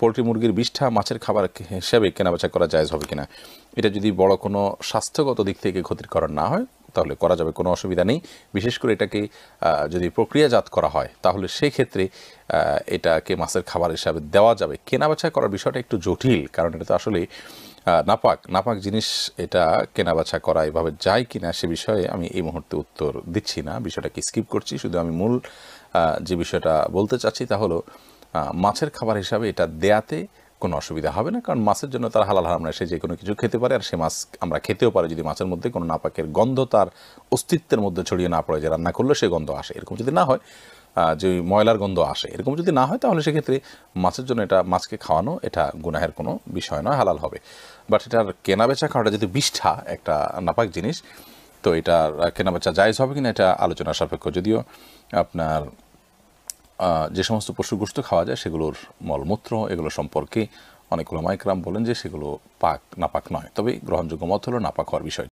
poultry মুরগির বিষ্ঠা মাছের খাবার হিসেবে কেনাবেচা করা জায়জ হবে কিনা এটা যদি বড় কোনো স্বাস্থ্যগত দিক থেকে ক্ষতির করার না হয় তাহলে করা যাবে কোনো অসুবিধা নেই বিশেষ করে এটাকে যদি প্রক্রিয়াজাত করা হয় তাহলে সেক্ষেত্রে এটাকে মাছের খাবার হিসাবে দেওয়া যাবে কেনাবেচা করার বিষয়টা একটু জটিল কারণ এটা তো আসলে নাপাক নাপাক জিনিস এটা কেনাবেচা করা এভাবে যায় কি না সে বিষয়ে আমি এই মুহূর্তে উত্তর দিচ্ছি না বিষয়টাকে স্কিপ করছি শুধু আমি মূল যে বিষয়টা বলতে চাচ্ছি তা হলো মাছের খাবার হিসাবে এটা দেয়াতে কোনো অসুবিধা হবে না কারণ মাছের জন্য তার হালাল হারাম না সে যে কোনো কিছু খেতে পারে আর সে মাছ আমরা খেতেও পারি যদি মাছের মধ্যে কোনো নাপাকের গন্ধ তার অস্তিত্বের মধ্যে ছড়িয়ে না পড়ে যে রান্না করলে সে গন্ধ আসে এরকম যদি না হয় যে ময়লার গন্ধ আসে এরকম যদি না হয় তাহলে সেক্ষেত্রে মাছের জন্য এটা মাছকে খাওয়ানো এটা গুনাহের কোনো বিষয় নয় হালাল হবে বাট এটার কেনা বেচা খাওয়াটা যেহেতু বিষ্ঠা একটা নাপাক জিনিস তো এটার কেনা বেচা জায়জ হবে কিনা এটা আলোচনা সাপেক্ষ যদিও আপনার যে সমস্ত পশু গোস্ত খাওয়া যায় সেগুলোর মলমূত্র এগুলো সম্পর্কে অনেক ওলামাইকরাম বলেন যে সেগুলো পাক নাপাক নয় তবে গ্রহণযোগ্য মত হলো নাপাক হওয়ার বিষয়